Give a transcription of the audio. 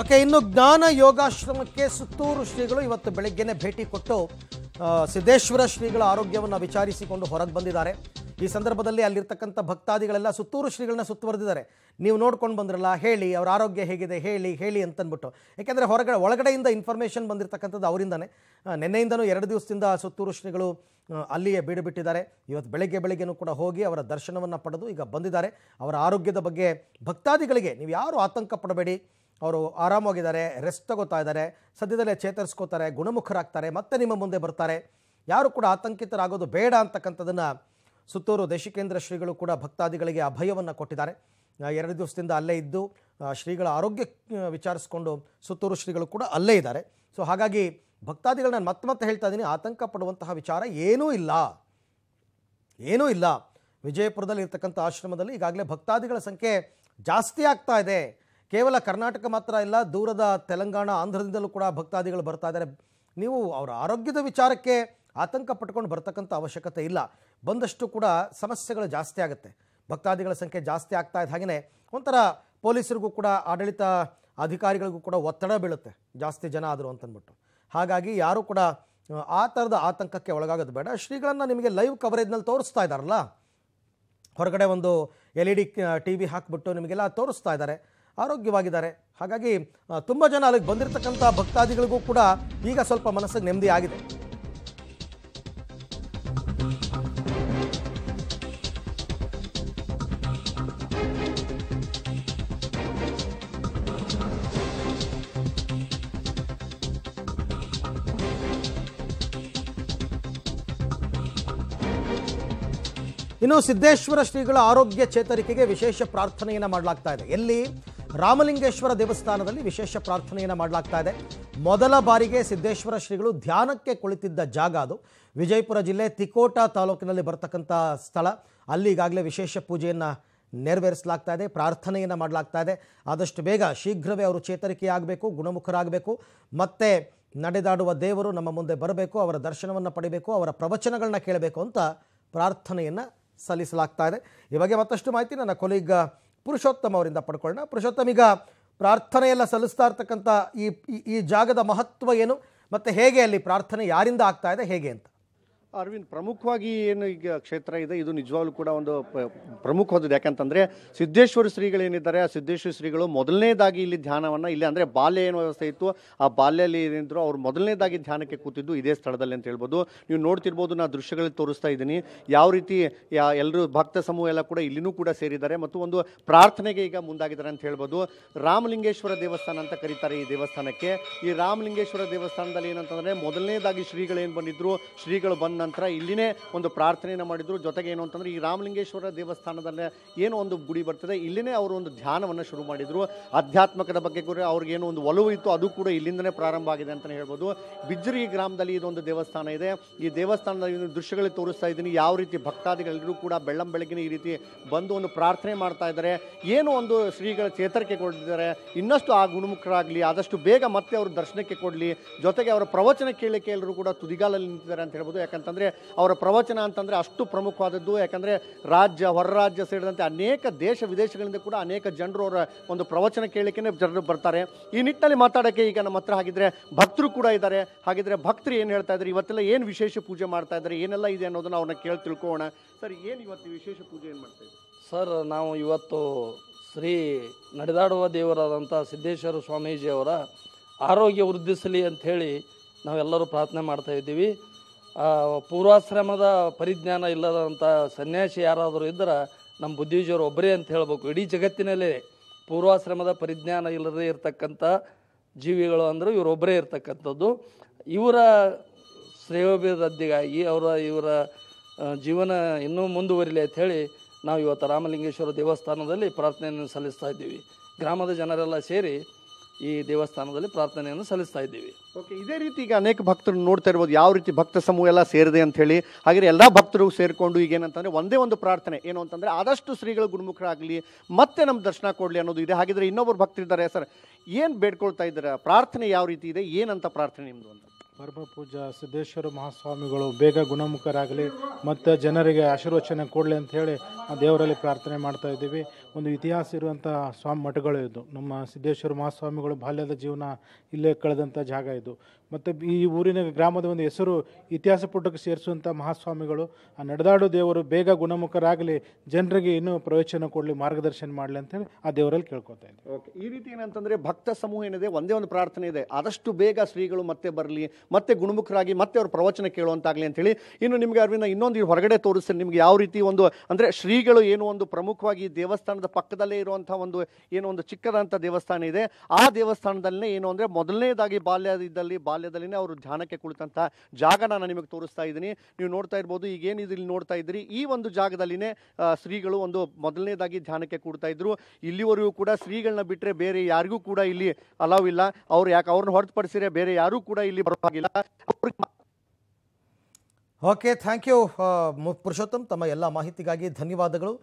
okay ಇನ್ನು ಜ್ಞಾನ ಯೋಗಾಶ್ರಮಕ್ಕೆ ಸುತ್ತೂರು ಶ್ರೀಗಳು ಇವತ್ತು ಬೆಳಗ್ಗೆನೆ ಭೇಟಿ ಕೊಟ್ಟು ಸಿದ್ದೇಶ್ವರ ಶ್ರೀಗಳ ಆರೋಗ್ಯವನ್ನು ವಿಚಾರಿಸಿಕೊಂಡು ಹೊರಗೆ ಬಂದಿದ್ದಾರೆ ಈ ಸಂದರ್ಭದಲ್ಲಿ ಅಲ್ಲಿರ್ತಕ್ಕಂಥ ಭಕ್ತಾದಿಗಳೆಲ್ಲ ಸುತ್ತೂರು ಶ್ರೀಗಳನ್ನ ಸುತ್ತುವರೆದಿದ್ದಾರೆ ನೀವು ನೋಡ್ಕೊಂಡು ಬಂದ್ರಲ್ಲ ಹೇಳಿ ಅವರ ಆರೋಗ್ಯ ಹೇಗಿದೆ ಹೇಳಿ ಹೇಳಿ ಅಂತನ್ಬಿಟ್ಟು ಯಾಕೆಂದರೆ ಹೊರಗಡೆ ಒಳಗಡೆಯಿಂದ ಇನ್ಫಾರ್ಮೇಷನ್ ಬಂದಿರತಕ್ಕಂಥದ್ದು ಅವರಿಂದನೇ ನಿನ್ನೆಯಿಂದನೂ ಎರಡು ದಿವಸದಿಂದ ಸುತ್ತೂರು ಶ್ರೀಗಳು ಅಲ್ಲಿಯೇ ಬೀಡುಬಿಟ್ಟಿದ್ದಾರೆ ಇವತ್ತು ಬೆಳಗ್ಗೆ ಬೆಳಗ್ಗೆನೂ ಕೂಡ ಹೋಗಿ ಅವರ ದರ್ಶನವನ್ನು ಪಡೆದು ಈಗ ಬಂದಿದ್ದಾರೆ ಅವರ ಆರೋಗ್ಯದ ಬಗ್ಗೆ ಭಕ್ತಾದಿಗಳಿಗೆ ನೀವು ಯಾರು ಆತಂಕ ಪಡಬೇಡಿ ಅವರು ಆರಾಮಾಗಿದ್ದಾರೆ ರೆಸ್ಟ್ ತಗೋತಾ ಇದ್ದಾರೆ ಸದ್ಯದಲ್ಲೇ ಚೇತರಿಸ್ಕೋತಾರೆ ಗುಣಮುಖರಾಗ್ತಾರೆ ಮತ್ತೆ ನಿಮ್ಮ ಮುಂದೆ ಬರ್ತಾರೆ ಯಾರು ಕೂಡ ಆತಂಕಿತರಾಗೋದು ಬೇಡ ಅಂತಕ್ಕಂಥದ್ದನ್ನು ಸುತ್ತೂರು ದೇಶಿಕೇಂದ್ರ ಶ್ರೀಗಳು ಕೂಡ ಭಕ್ತಾದಿಗಳಿಗೆ ಅಭಯವನ್ನು ಕೊಟ್ಟಿದ್ದಾರೆ ಎರಡು ದಿವಸದಿಂದ ಅಲ್ಲೇ ಇದ್ದು ಶ್ರೀಗಳ ಆರೋಗ್ಯ ವಿಚಾರಿಸ್ಕೊಂಡು ಸುತ್ತೂರು ಶ್ರೀಗಳು ಕೂಡ ಅಲ್ಲೇ ಇದ್ದಾರೆ ಸೊ ಹಾಗಾಗಿ ಭಕ್ತಾದಿಗಳು ನಾನು ಮತ್ತೆ ಮತ್ತೆ ಹೇಳ್ತಾ ಇದ್ದೀನಿ ಆತಂಕ ಪಡುವಂತಹ ವಿಚಾರ ಏನೂ ಇಲ್ಲ ಏನೂ ಇಲ್ಲ ವಿಜಯಪುರದಲ್ಲಿ ಇರ್ತಕ್ಕಂಥ ಆಶ್ರಮದಲ್ಲಿ ಈಗಾಗಲೇ ಭಕ್ತಾದಿಗಳ ಸಂಖ್ಯೆ ಜಾಸ್ತಿ ಆಗ್ತಾ ಇದೆ ಕೇವಲ ಕರ್ನಾಟಕ ಮಾತ್ರ ಇಲ್ಲ ದೂರದ ತೆಲಂಗಾಣ ಆಂಧ್ರದಿಂದಲೂ ಕೂಡ ಭಕ್ತಾದಿಗಳು ಬರ್ತಾ ಇದ್ದಾರೆ ನೀವು ಅವರ ಆರೋಗ್ಯದ ವಿಚಾರಕ್ಕೆ ಆತಂಕ ಪಟ್ಕೊಂಡು ಬರ್ತಕ್ಕಂಥ ಅವಶ್ಯಕತೆ ಇಲ್ಲ ಬಂದಷ್ಟು ಕೂಡ ಸಮಸ್ಯೆಗಳು ಜಾಸ್ತಿ ಆಗುತ್ತೆ ಭಕ್ತಾದಿಗಳ ಸಂಖ್ಯೆ ಜಾಸ್ತಿ ಆಗ್ತಾ ಇದ್ದ ಹಾಗೆಯೇ ಒಂಥರ ಪೊಲೀಸರಿಗೂ ಕೂಡ ಆಡಳಿತ ಅಧಿಕಾರಿಗಳಿಗೂ ಕೂಡ ಒತ್ತಡ ಬೀಳುತ್ತೆ ಜಾಸ್ತಿ ಜನ ಆದರು ಅಂತಂದ್ಬಿಟ್ಟು ಹಾಗಾಗಿ ಯಾರೂ ಕೂಡ ಆ ಥರದ ಆತಂಕಕ್ಕೆ ಒಳಗಾಗೋದು ಬೇಡ ಶ್ರೀಗಳನ್ನು ನಿಮಗೆ ಲೈವ್ ಕವರೇಜ್ನಲ್ಲಿ ತೋರಿಸ್ತಾ ಇದ್ದಾರಲ್ಲ ಹೊರಗಡೆ ಒಂದು L E D T V ಹಾಕಿಬಿಟ್ಟು ನಿಮಗೆಲ್ಲ ತೋರಿಸ್ತಾ ಇದ್ದಾರೆ ಆರೋಗ್ಯವಾಗಿದ್ದಾರೆ ಹಾಗಾಗಿ ತುಂಬ ಜನ ಅಲ್ಲಿಗೆ ಬಂದಿರತಕ್ಕಂಥ ಭಕ್ತಾದಿಗಳಿಗೂ ಕೂಡ ಈಗ ಸ್ವಲ್ಪ ಮನಸ್ಸಿಗೆ ನೆಮ್ಮದಿ ಆಗಿದೆ ಇನ್ನು ಸಿದ್ದೇಶ್ವರ ಶ್ರೀಗಳ ಆರೋಗ್ಯ ಚೇತರಿಕೆಗೆ ವಿಶೇಷ ಪ್ರಾರ್ಥನೆಯನ್ನು ಮಾಡಲಾಗ್ತಾ ಇದೆ ಎಲ್ಲಿ ರಾಮಲಿಂಗೇಶ್ವರ ದೇವಸ್ಥಾನದಲ್ಲಿ ವಿಶೇಷ ಪ್ರಾರ್ಥನೆಯನ್ನು ಮಾಡಲಾಗ್ತಾ ಇದೆ ಮೊದಲ ಬಾರಿಗೆ ಸಿದ್ದೇಶ್ವರ ಶ್ರೀಗಳು ಧ್ಯಾನಕ್ಕೆ ಕುಳಿತಿದ್ದ ಜಾಗ ಅದು ವಿಜಯಪುರ ಜಿಲ್ಲೆ ತಿಕೋಟ ತಾಲೂಕಿನಲ್ಲಿ ಬರತಕ್ಕಂಥ ಸ್ಥಳ ಅಲ್ಲಿ ಈಗಾಗಲೇ ವಿಶೇಷ ಪೂಜೆಯನ್ನು ನೆರವೇರಿಸಲಾಗ್ತಾ ಇದೆ ಪ್ರಾರ್ಥನೆಯನ್ನು ಮಾಡಲಾಗ್ತಾ ಇದೆ ಆದಷ್ಟು ಬೇಗ ಶೀಘ್ರವೇ ಅವರು ಚೇತರಿಕೆಯಾಗಬೇಕು ಗುಣಮುಖರಾಗಬೇಕು ಮತ್ತೆ ನಡೆದಾಡುವ ದೇವರು ನಮ್ಮ ಮುಂದೆ ಬರಬೇಕು ಅವರ ದರ್ಶನವನ್ನು ಪಡಿಬೇಕು ಅವರ ಪ್ರವಚನಗಳನ್ನ ಕೇಳಬೇಕು ಅಂತ ಪ್ರಾರ್ಥನೆಯನ್ನು ಸಲ್ಲಿಸಲಾಗ್ತಾ ಇದೆ ಈ ಬಗ್ಗೆ ಮತ್ತಷ್ಟು ಮಾಹಿತಿ ನನ್ನ ಕೊಲೀಗ್ ಪುರುಷೋತ್ತಮ ಅವರಿಂದ ಪಡ್ಕೊಳ್ಳೋಣ ಪುರುಷೋತ್ತಮ ಈಗ ಪ್ರಾರ್ಥನೆಯೆಲ್ಲ ಸಲ್ಲಿಸ್ತಾ ಇರ್ತಕ್ಕಂಥ ಈ ಈ ಜಾಗದ ಮಹತ್ವ ಏನು ಮತ್ತು ಹೇಗೆ ಅಲ್ಲಿ ಪ್ರಾರ್ಥನೆ ಯಾರಿಂದ ಆಗ್ತಾ ಇದೆ ಹೇಗೆ ಅಂತ ಅರವಿಂದ್ ಪ್ರಮುಖವಾಗಿ ಏನು ಈಗ ಕ್ಷೇತ್ರ ಇದೆ ಇದು ನಿಜವಾಗ್ಲೂ ಕೂಡ ಒಂದು ಪ್ರಮುಖವಾದದ್ದು ಯಾಕಂತಂದರೆ ಸಿದ್ದೇಶ್ವರ ಶ್ರೀಗಳೇನಿದ್ದಾರೆ ಆ ಸಿದ್ದೇಶ್ವರ ಶ್ರೀಗಳು ಮೊದಲನೇದಾಗಿ ಇಲ್ಲಿ ಧ್ಯಾನವನ್ನು ಇಲ್ಲಿ ಅಂದರೆ ಬಾಲ್ಯ ಏನು ವ್ಯವಸ್ಥೆ ಇತ್ತು ಆ ಬಾಲ್ಯಲ್ಲಿ ಏನಿದ್ರು ಅವ್ರು ಮೊದಲನೇದಾಗಿ ಧ್ಯಾನಕ್ಕೆ ಕೂತಿದ್ದು ಇದೇ ಸ್ಥಳದಲ್ಲಿ ಅಂತ ಹೇಳ್ಬೋದು ನೀವು ನೋಡ್ತಿರ್ಬೋದು ನಾನು ದೃಶ್ಯಗಳಲ್ಲಿ ತೋರಿಸ್ತಾ ಇದ್ದೀನಿ ಯಾವ ರೀತಿ ಎಲ್ಲರೂ ಭಕ್ತ ಸಮೂಹ ಎಲ್ಲ ಕೂಡ ಇಲ್ಲಿನೂ ಕೂಡ ಸೇರಿದ್ದಾರೆ ಮತ್ತು ಒಂದು ಪ್ರಾರ್ಥನೆಗೆ ಈಗ ಮುಂದಾಗಿದ್ದಾರೆ ಅಂತ ಹೇಳ್ಬೋದು ರಾಮಲಿಂಗೇಶ್ವರ ದೇವಸ್ಥಾನ ಅಂತ ಕರೀತಾರೆ ಈ ದೇವಸ್ಥಾನಕ್ಕೆ ಈ ರಾಮಲಿಂಗೇಶ್ವರ ದೇವಸ್ಥಾನದಲ್ಲಿ ಏನಂತಂದರೆ ಮೊದಲನೇದಾಗಿ ಶ್ರೀಗಳೇನು ಬಂದಿದ್ರು ಶ್ರೀಗಳು ಬಂದ ನಂತರ ಇಲ್ಲಿನೇ ಒಂದು ಪ್ರಾರ್ಥನೆಯನ್ನು ಮಾಡಿದರು ಜೊತೆಗೆ ಏನು ಅಂತಂದ್ರೆ ಈ ರಾಮಲಿಂಗೇಶ್ವರ ದೇವಸ್ಥಾನದಲ್ಲೇ ಏನು ಒಂದು ಗುಡಿ ಬರ್ತದೆ ಇಲ್ಲಿನೇ ಅವರು ಒಂದು ಧ್ಯಾನವನ್ನು ಶುರು ಮಾಡಿದರು ಆಧ್ಯಾತ್ಮಕದ ಬಗ್ಗೆ ಕೂಡ ಏನು ಒಂದು ಒಲವು ಇತ್ತು ಅದು ಕೂಡ ಇಲ್ಲಿಂದನೇ ಪ್ರಾರಂಭ ಆಗಿದೆ ಅಂತಲೇ ಹೇಳ್ಬೋದು ಬಿಜ್ರಿ ಗ್ರಾಮದಲ್ಲಿ ಇದೊಂದು ದೇವಸ್ಥಾನ ಇದೆ ಈ ದೇವಸ್ಥಾನದ ದೃಶ್ಯಗಳು ತೋರಿಸ್ತಾ ಇದ್ದೀನಿ ಯಾವ ರೀತಿ ಭಕ್ತಾದಿಗಳೆಲ್ಲರೂ ಕೂಡ ಬೆಳ್ಳಂ ಈ ರೀತಿ ಬಂದು ಒಂದು ಪ್ರಾರ್ಥನೆ ಮಾಡ್ತಾ ಇದ್ದಾರೆ ಏನು ಒಂದು ಶ್ರೀಗಳ ಚೇತರಿಕೆ ಕೊಡ್ತಿದ್ದಾರೆ ಇನ್ನಷ್ಟು ಆ ಗುಣಮುಖರಾಗಲಿ ಆದಷ್ಟು ಬೇಗ ಮತ್ತೆ ಅವರು ದರ್ಶನಕ್ಕೆ ಕೊಡಲಿ ಜೊತೆಗೆ ಅವರ ಪ್ರವಚನ ಕೇಳಿಕೆ ಎಲ್ಲರೂ ಕೂಡ ತುದಿಗಾಲಲ್ಲಿ ನಿಂತಿದ್ದಾರೆ ಅಂತ ಹೇಳ್ಬೋದು ಯಾಕಂತ ಅಂತಂದರೆ ಅವರ ಪ್ರವಚನ ಅಂತಂದರೆ ಅಷ್ಟು ಪ್ರಮುಖವಾದದ್ದು ಯಾಕಂದರೆ ರಾಜ್ಯ ಹೊರರಾಜ್ಯ ಸೇರಿದಂತೆ ಅನೇಕ ದೇಶ ವಿದೇಶಗಳಿಂದ ಕೂಡ ಅನೇಕ ಜನರು ಅವರ ಒಂದು ಪ್ರವಚನ ಕೇಳಲಿಕ್ಕೆ ಜನರು ಬರ್ತಾರೆ ಈ ನಿಟ್ಟಿನಲ್ಲಿ ಮಾತಾಡೋಕ್ಕೆ ಈಗ ನಮ್ಮ ಹತ್ರ ಹಾಗಿದ್ರೆ ಭಕ್ತರು ಕೂಡ ಇದ್ದಾರೆ ಹಾಗಿದ್ರೆ ಭಕ್ತರು ಏನು ಹೇಳ್ತಾ ಇದ್ದಾರೆ ಇವತ್ತೆಲ್ಲ ಏನು ವಿಶೇಷ ಪೂಜೆ ಮಾಡ್ತಾ ಇದ್ದಾರೆ ಏನೆಲ್ಲ ಇದೆ ಅನ್ನೋದನ್ನು ಅವ್ರನ್ನ ಕೇಳಿ ತಿಳ್ಕೋಣ ಸರ್ ಏನು ಇವತ್ತು ವಿಶೇಷ ಪೂಜೆ ಏನು ಮಾಡ್ತಾ ಸರ್ ನಾವು ಇವತ್ತು ಶ್ರೀ ನಡೆದಾಡುವ ದೇವರಾದಂಥ ಸಿದ್ದೇಶ್ವರ ಸ್ವಾಮೀಜಿಯವರ ಆರೋಗ್ಯ ವೃದ್ಧಿಸಲಿ ಅಂಥೇಳಿ ನಾವೆಲ್ಲರೂ ಪ್ರಾರ್ಥನೆ ಮಾಡ್ತಾ ಇದ್ದೀವಿ ಪೂರ್ವಾಶ್ರಮದ ಪರಿಜ್ಞಾನ ಇಲ್ಲದಂಥ ಸನ್ಯಾಸಿ ಯಾರಾದರೂ ಇದ್ದರೆ ನಮ್ಮ ಬುದ್ಧಿಜೀವರು ಒಬ್ಬರೇ ಅಂತ ಹೇಳಬೇಕು ಇಡೀ ಜಗತ್ತಿನಲ್ಲೇ ಪೂರ್ವಾಶ್ರಮದ ಪರಿಜ್ಞಾನ ಇಲ್ಲದೇ ಇರತಕ್ಕಂಥ ಜೀವಿಗಳು ಅಂದರೆ ಇವರೊಬ್ಬರೇ ಇರತಕ್ಕಂಥದ್ದು ಇವರ ಶ್ರೇಯೋಭಿವೃದ್ಧಿಗಾಗಿ ಅವರ ಇವರ ಜೀವನ ಇನ್ನೂ ಮುಂದುವರಿಲಿ ಅಂತ ಹೇಳಿ ನಾವು ಇವತ್ತು ರಾಮಲಿಂಗೇಶ್ವರ ದೇವಸ್ಥಾನದಲ್ಲಿ ಪ್ರಾರ್ಥನೆಯನ್ನು ಸಲ್ಲಿಸ್ತಾ ಇದ್ದೀವಿ ಗ್ರಾಮದ ಜನರೆಲ್ಲ ಸೇರಿ ಈ ದೇವಸ್ಥಾನದಲ್ಲಿ ಪ್ರಾರ್ಥನೆಯನ್ನು ಸಲ್ಲಿಸ್ತಾ ಇದ್ದೀವಿ ಓಕೆ ಇದೇ ರೀತಿ ಈಗ ಅನೇಕ ಭಕ್ತರು ನೋಡ್ತಾ ಇರ್ಬೋದು ಯಾವ ರೀತಿ ಭಕ್ತ ಸಮೂಹ ಎಲ್ಲ ಸೇರಿದೆ ಅಂತ ಹೇಳಿ ಹಾಗೆ ಎಲ್ಲ ಭಕ್ತರು ಸೇರಿಕೊಂಡು ಈಗ ಏನಂತಂದರೆ ಒಂದೇ ಒಂದು ಪ್ರಾರ್ಥನೆ ಏನು ಅಂತಂದರೆ ಆದಷ್ಟು ಶ್ರೀಗಳು ಗುಣಮುಖರಾಗಲಿ ಮತ್ತೆ ನಮ್ಮ ದರ್ಶನ ಕೊಡಲಿ ಅನ್ನೋದು ಇದೆ ಹಾಗಿದ್ರೆ ಇನ್ನೊಬ್ಬರು ಭಕ್ತರಿದ್ದಾರೆ ಸರ್ ಏನು ಬೇಡ್ಕೊಳ್ತಾ ಇದ್ದಾರೆ ಪ್ರಾರ್ಥನೆ ಯಾವ ರೀತಿ ಇದೆ ಏನಂತ ಪ್ರಾರ್ಥನೆ ನಿಮ್ಮದು ಅಂತ ಪೂಜಾ ಸಿದ್ದೇಶ್ವರ ಮಹಾಸ್ವಾಮಿಗಳು ಬೇಗ ಗುಣಮುಖರಾಗಲಿ ಮತ್ತು ಜನರಿಗೆ ಆಶೀರ್ವಚನೆ ಕೊಡಲಿ ಅಂತ ಹೇಳಿ ದೇವರಲ್ಲಿ ಪ್ರಾರ್ಥನೆ ಮಾಡ್ತಾ ಇದ್ದೀವಿ ಒಂದು ಇತಿಹಾಸ ಇರುವಂಥ ಸ್ವಾಮಿ ಮಠಗಳು ಇದು ನಮ್ಮ ಸಿದ್ದೇಶ್ವರ ಮಹಾಸ್ವಾಮಿಗಳು ಬಾಲ್ಯದ ಜೀವನ ಇಲ್ಲೇ ಕಳೆದಂಥ ಜಾಗ ಇದು ಮತ್ತು ಈ ಊರಿನ ಗ್ರಾಮದ ಒಂದು ಹೆಸರು ಇತಿಹಾಸ ಪುಟಕ್ಕೆ ಸೇರಿಸುವಂಥ ಮಹಾಸ್ವಾಮಿಗಳು ಆ ನಡೆದಾಡು ದೇವರು ಬೇಗ ಗುಣಮುಖರಾಗಲಿ ಜನರಿಗೆ ಇನ್ನೂ ಪ್ರವೇಶನ ಕೊಡಲಿ ಮಾರ್ಗದರ್ಶನ ಮಾಡಲಿ ಅಂತೇಳಿ ಆ ದೇವರಲ್ಲಿ ಕೇಳ್ಕೊತಾ ಇದ್ದೆ ಓಕೆ ಈ ರೀತಿ ಏನಂತಂದರೆ ಭಕ್ತ ಸಮೂಹ ಏನಿದೆ ಒಂದೇ ಒಂದು ಪ್ರಾರ್ಥನೆ ಇದೆ ಆದಷ್ಟು ಬೇಗ ಶ್ರೀಗಳು ಮತ್ತೆ ಬರಲಿ ಮತ್ತೆ ಗುಣಮುಖರಾಗಿ ಮತ್ತೆ ಅವ್ರ ಪ್ರವಚನ ಕೇಳುವಂತಾಗಲಿ ಅಂತೇಳಿ ಇನ್ನು ನಿಮಗೆ ಅರವಿಂದ ಇನ್ನೊಂದು ಹೊರಗಡೆ ತೋರಿಸ್ತೀನಿ ನಿಮಗೆ ಯಾವ ರೀತಿ ಒಂದು ಅಂದರೆ ಶ್ರೀಗಳು ಏನು ಒಂದು ಪ್ರಮುಖವಾಗಿ ದೇವಸ್ಥಾನದ ಪಕ್ಕದಲ್ಲೇ ಇರುವಂಥ ಒಂದು ಏನೋ ಒಂದು ಚಿಕ್ಕದಂಥ ದೇವಸ್ಥಾನ ಇದೆ ಆ ದೇವಸ್ಥಾನದಲ್ಲೇ ಏನು ಅಂದರೆ ಮೊದಲನೇದಾಗಿ ಬಾಲ್ಯದಲ್ಲಿ ಬಾಲ್ಯ ಬಾಲ್ಯದಲ್ಲಿನೇ ಅವರು ಧ್ಯಾನಕ್ಕೆ ಕುಳಿತಂಥ ಜಾಗ ನಾನು ನಿಮಗೆ ತೋರಿಸ್ತಾ ಇದ್ದೀನಿ ನೀವು ನೋಡ್ತಾ ಇರ್ಬೋದು ಏನು ಇಲ್ಲಿ ನೋಡ್ತಾ ಇದ್ದೀರಿ ಈ ಒಂದು ಜಾಗದಲ್ಲಿನೇ ಶ್ರೀಗಳು ಒಂದು ಮೊದಲನೇದಾಗಿ ಧ್ಯಾನಕ್ಕೆ ಕೂಡ್ತಾ ಇದ್ರು ಇಲ್ಲಿವರೆಗೂ ಕೂಡ ಶ್ರೀಗಳನ್ನ ಬಿಟ್ಟರೆ ಬೇರೆ ಯಾರಿಗೂ ಕೂಡ ಇಲ್ಲಿ ಅಲಾವ್ ಇಲ್ಲ ಅವ್ರು ಯಾಕೆ ಅವ್ರನ್ನ ಹೊರತುಪಡಿಸಿದ್ರೆ ಬೇರೆ ಯಾರೂ ಕೂಡ ಇಲ್ಲಿ ಬರೋಕ್ಕಾಗಿಲ್ಲ ಓಕೆ ಥ್ಯಾಂಕ್ ಯು ಪುರುಷೋತ್ತಮ್ ತಮ್ಮ ಎಲ್ಲ ಮಾಹಿತಿಗಾಗಿ ಧನ್ಯವಾದಗಳು